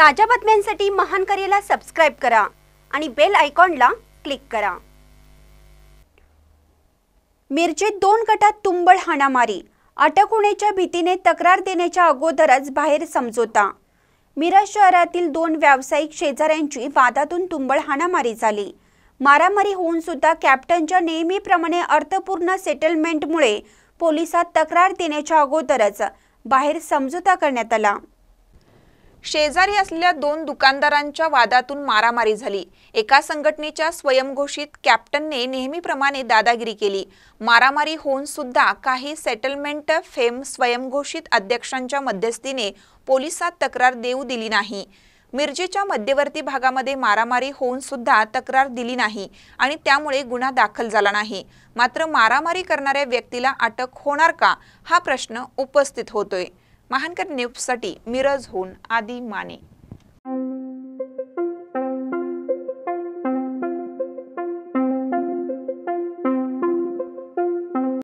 ताज्या बातम्यांसाठी महान करेला सबस्क्राईब करा आणि बेल आयकॉनला क्लिक करा मिरजेत दोन गटात तुंबळ हाणामारी अटक होण्याच्या भीतीने तक्रार देण्याच्या अगोदरच बाहेर समजोता मिरज शहरातील दोन व्यावसायिक शेजाऱ्यांची वादातून तुंबळ हाणामारी झाली मारामारी होऊन सुद्धा कॅप्टनच्या नेहमीप्रमाणे अर्थपूर्ण सेटलमेंटमुळे पोलिसात तक्रार देण्याच्या अगोदरच बाहेर समझोता करण्यात आला शेजारी असलेल्या दोन दुकानदारांच्या वादातून मारामारी झाली एका संघटनेच्या स्वयंघोषित कॅप्टनने नेहमीप्रमाणे दादागिरी केली मारामारी होऊन सुद्धा काही सेटलमेंट फेम स्वयंघोषित अध्यक्षांच्या मध्यस्थीने पोलिसात तक्रार देऊ दिली नाही मिरजेच्या मध्यवर्ती भागामध्ये मारामारी होऊन सुद्धा तक्रार दिली नाही आणि त्यामुळे गुन्हा दाखल झाला नाही मात्र मारामारी करणाऱ्या व्यक्तीला अटक होणार का हा प्रश्न उपस्थित होतोय महानकर मिरज होऊन आदी माने